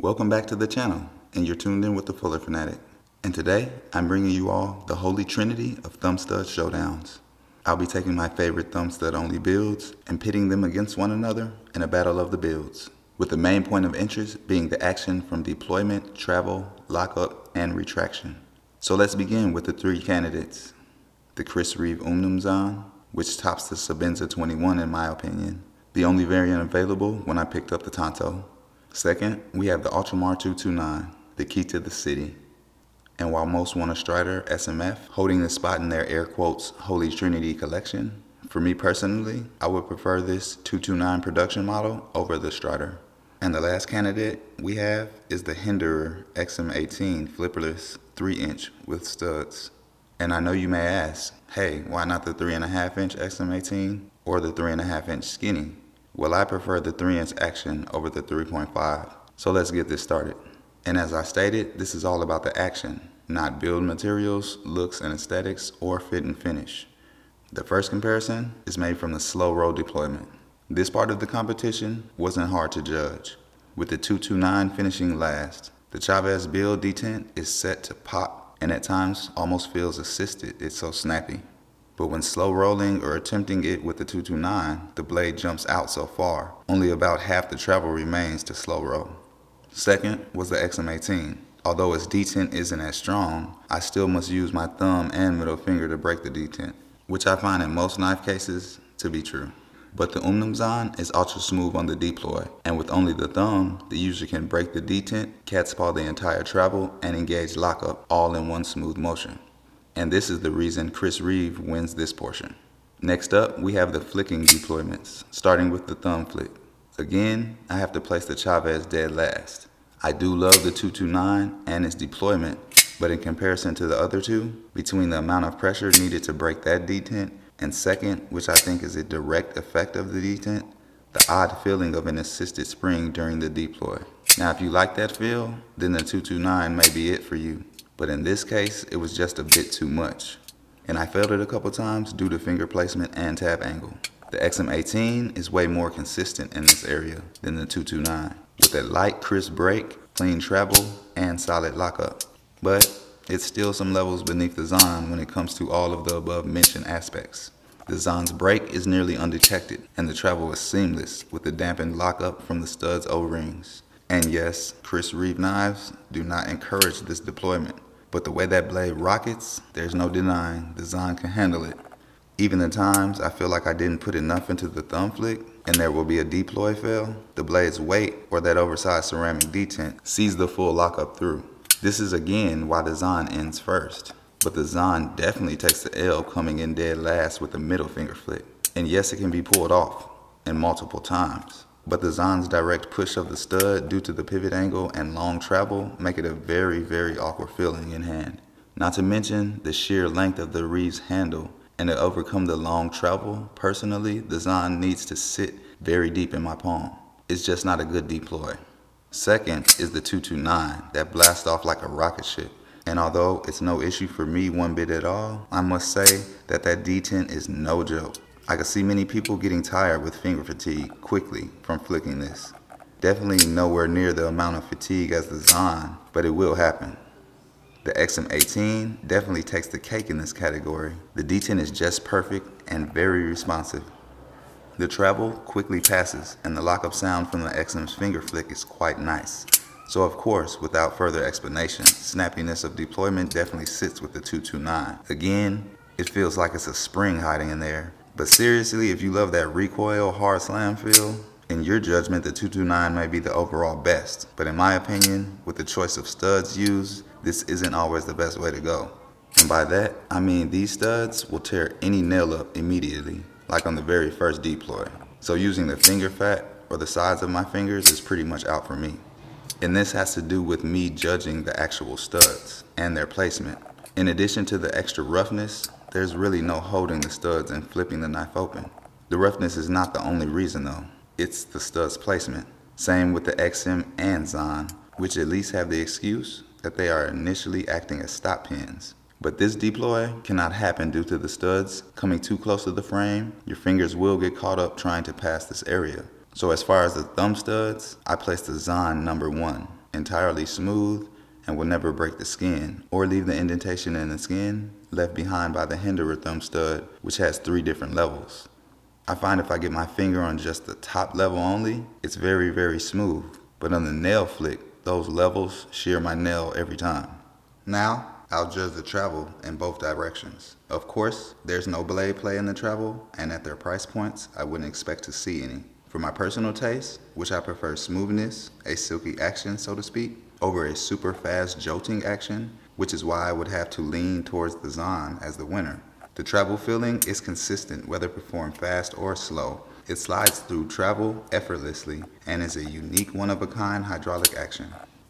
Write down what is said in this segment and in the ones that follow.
Welcome back to the channel, and you're tuned in with the Fuller Fanatic. And today, I'm bringing you all the holy trinity of thumb stud showdowns. I'll be taking my favorite thumb stud only builds and pitting them against one another in a battle of the builds, with the main point of interest being the action from deployment, travel, lockup, and retraction. So let's begin with the three candidates. The Chris Reeve Umnum which tops the Sabenza 21 in my opinion, the only variant available when I picked up the Tonto, Second, we have the Ultramar 229, the key to the city. And while most want a Strider SMF holding the spot in their air quotes Holy Trinity collection, for me personally, I would prefer this 229 production model over the Strider. And the last candidate we have is the Hinderer XM18 flipperless 3 inch with studs. And I know you may ask, hey, why not the 3.5 inch XM18 or the 3.5 inch skinny? Well, I prefer the 3 inch action over the 3.5, so let's get this started. And as I stated, this is all about the action, not build materials, looks and aesthetics, or fit and finish. The first comparison is made from the slow roll deployment. This part of the competition wasn't hard to judge, with the 229 finishing last. The Chavez build detent is set to pop and at times almost feels assisted, it's so snappy but when slow rolling or attempting it with the 229, the blade jumps out so far. Only about half the travel remains to slow roll. Second was the XM18. Although its detent isn't as strong, I still must use my thumb and middle finger to break the detent, which I find in most knife cases to be true. But the Umnumzan is ultra smooth on the deploy, and with only the thumb, the user can break the detent, catspaw the entire travel, and engage lockup all in one smooth motion. And this is the reason Chris Reeve wins this portion. Next up, we have the flicking deployments, starting with the thumb flick. Again, I have to place the Chavez dead last. I do love the 229 and its deployment, but in comparison to the other two, between the amount of pressure needed to break that detent, and second, which I think is a direct effect of the detent, the odd feeling of an assisted spring during the deploy. Now, if you like that feel, then the 229 may be it for you. But in this case, it was just a bit too much. And I failed it a couple times due to finger placement and tab angle. The XM18 is way more consistent in this area than the 229, with a light crisp brake, clean travel, and solid lockup. But it's still some levels beneath the Zon when it comes to all of the above mentioned aspects. The Zon's brake is nearly undetected, and the travel is seamless with the dampened lockup from the stud's O-rings. And yes, Chris Reeve knives do not encourage this deployment, but the way that blade rockets, there's no denying the Zon can handle it. Even the times I feel like I didn't put enough into the thumb flick and there will be a deploy fail, the blade's weight or that oversized ceramic detent sees the full lockup through. This is again why the Zon ends first. But the Zon definitely takes the L coming in dead last with the middle finger flick. And yes, it can be pulled off, and multiple times but the Zon's direct push of the stud due to the pivot angle and long travel make it a very, very awkward feeling in hand. Not to mention the sheer length of the Reeves handle, and to overcome the long travel, personally, the Zon needs to sit very deep in my palm. It's just not a good deploy. Second is the 229 that blasts off like a rocket ship. And although it's no issue for me one bit at all, I must say that that detent is no joke. I can see many people getting tired with finger fatigue quickly from flicking this. Definitely nowhere near the amount of fatigue as the Zon, but it will happen. The XM18 definitely takes the cake in this category. The D10 is just perfect and very responsive. The travel quickly passes and the lockup sound from the XM's finger flick is quite nice. So of course, without further explanation, snappiness of deployment definitely sits with the 229. Again, it feels like it's a spring hiding in there, but seriously, if you love that recoil hard slam feel, in your judgment, the 229 might be the overall best. But in my opinion, with the choice of studs used, this isn't always the best way to go. And by that, I mean these studs will tear any nail up immediately, like on the very first deploy. So using the finger fat or the sides of my fingers is pretty much out for me. And this has to do with me judging the actual studs and their placement. In addition to the extra roughness, there's really no holding the studs and flipping the knife open. The roughness is not the only reason though. It's the stud's placement. Same with the XM and Zon, which at least have the excuse that they are initially acting as stop pins. But this deploy cannot happen due to the studs coming too close to the frame. Your fingers will get caught up trying to pass this area. So as far as the thumb studs, I placed the Zon number one, entirely smooth and will never break the skin or leave the indentation in the skin left behind by the hinderer thumb stud, which has three different levels. I find if I get my finger on just the top level only, it's very, very smooth. But on the nail flick, those levels shear my nail every time. Now, I'll judge the travel in both directions. Of course, there's no blade play in the travel, and at their price points, I wouldn't expect to see any. For my personal taste, which I prefer smoothness, a silky action so to speak, over a super fast jolting action, which is why I would have to lean towards the Zon as the winner. The travel feeling is consistent whether performed fast or slow. It slides through travel effortlessly and is a unique one-of-a-kind hydraulic action.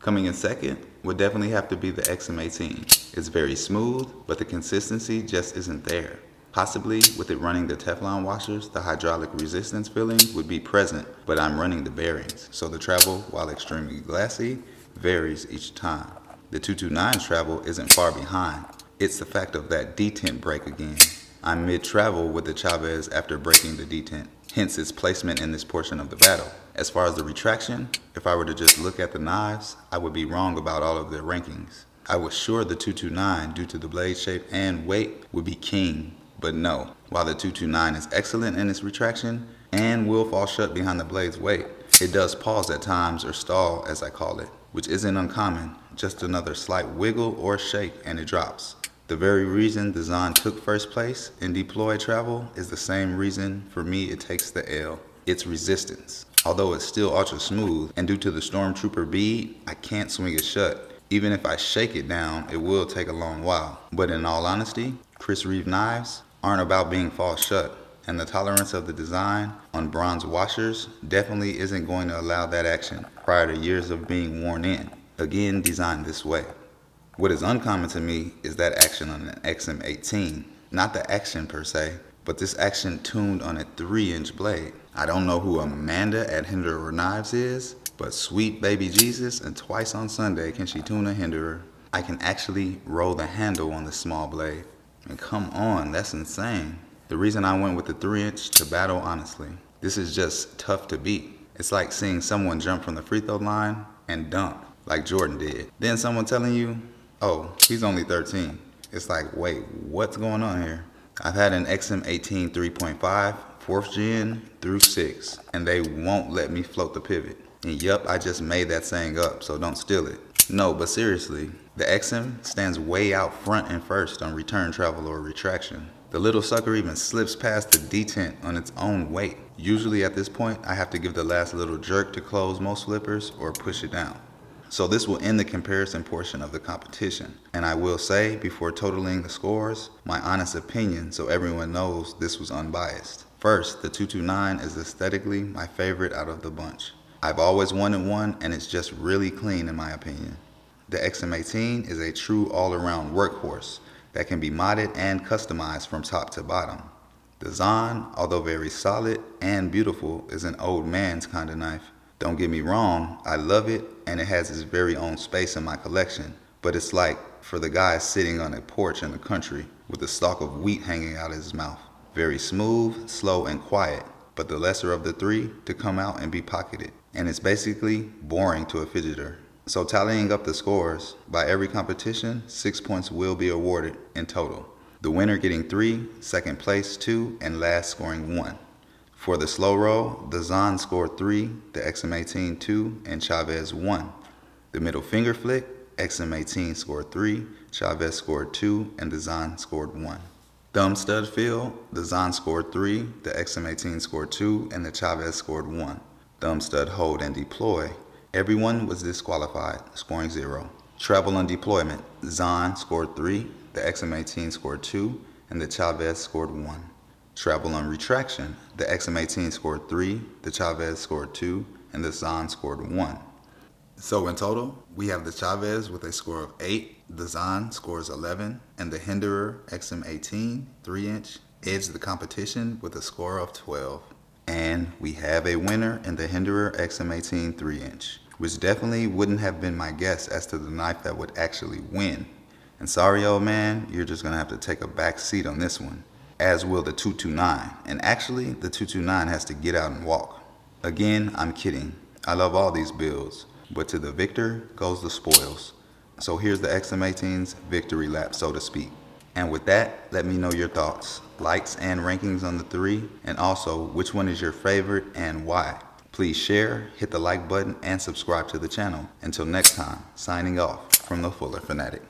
Coming in second would definitely have to be the XM18. It's very smooth, but the consistency just isn't there. Possibly with it running the Teflon washers, the hydraulic resistance filling would be present, but I'm running the bearings. So the travel, while extremely glassy, varies each time. The 229's travel isn't far behind. It's the fact of that detent break again. I'm mid-travel with the Chavez after breaking the detent, hence its placement in this portion of the battle. As far as the retraction, if I were to just look at the knives, I would be wrong about all of their rankings. I was sure the 229, due to the blade shape and weight, would be king, but no. While the 229 is excellent in its retraction and will fall shut behind the blade's weight, it does pause at times or stall as I call it, which isn't uncommon just another slight wiggle or shake and it drops. The very reason the Zon took first place in deploy travel is the same reason for me it takes the L, its resistance. Although it's still ultra smooth and due to the Stormtrooper bead, I can't swing it shut. Even if I shake it down, it will take a long while. But in all honesty, Chris Reeve knives aren't about being false shut and the tolerance of the design on bronze washers definitely isn't going to allow that action prior to years of being worn in again designed this way. What is uncommon to me is that action on an XM18, not the action per se, but this action tuned on a 3 inch blade. I don't know who Amanda at Hinderer Knives is, but sweet baby Jesus and twice on Sunday can she tune a Hinderer. I can actually roll the handle on the small blade. And come on, that's insane. The reason I went with the 3 inch to battle honestly. This is just tough to beat. It's like seeing someone jump from the free throw line and dunk like Jordan did. Then someone telling you, oh, he's only 13. It's like, wait, what's going on here? I've had an XM18 3.5, fourth gen through six, and they won't let me float the pivot. And yep, I just made that saying up, so don't steal it. No, but seriously, the XM stands way out front and first on return travel or retraction. The little sucker even slips past the detent on its own weight. Usually at this point, I have to give the last little jerk to close most flippers or push it down. So this will end the comparison portion of the competition. And I will say, before totaling the scores, my honest opinion so everyone knows this was unbiased. First, the 229 is aesthetically my favorite out of the bunch. I've always wanted one and it's just really clean in my opinion. The XM18 is a true all-around workhorse that can be modded and customized from top to bottom. The Zahn, although very solid and beautiful, is an old man's kind of knife. Don't get me wrong, I love it and it has its very own space in my collection, but it's like for the guy sitting on a porch in the country with a stalk of wheat hanging out of his mouth. Very smooth, slow, and quiet, but the lesser of the three to come out and be pocketed. And it's basically boring to a fidgeter. So, tallying up the scores, by every competition, six points will be awarded in total. The winner getting three, second place two, and last scoring one. For the slow roll, the Zon scored three, the XM18 two, and Chavez one. The middle finger flick, XM18 scored three, Chavez scored two, and the Zon scored one. Thumb stud field, the Zon scored three, the XM18 scored two, and the Chavez scored one. Thumb stud hold and deploy, everyone was disqualified, scoring zero. Travel and deployment, Zon scored three, the XM18 scored two, and the Chavez scored one. Travel on retraction, the XM18 scored 3, the Chavez scored 2, and the Zahn scored 1. So in total, we have the Chavez with a score of 8, the Zahn scores 11, and the Hinderer XM18 3-inch edged the competition with a score of 12. And we have a winner in the Hinderer XM18 3-inch, which definitely wouldn't have been my guess as to the knife that would actually win. And sorry, old man, you're just going to have to take a back seat on this one as will the 229. And actually, the 229 has to get out and walk. Again, I'm kidding. I love all these builds, but to the victor goes the spoils. So here's the XM18's victory lap, so to speak. And with that, let me know your thoughts, likes and rankings on the three, and also which one is your favorite and why. Please share, hit the like button, and subscribe to the channel. Until next time, signing off from the Fuller Fanatic.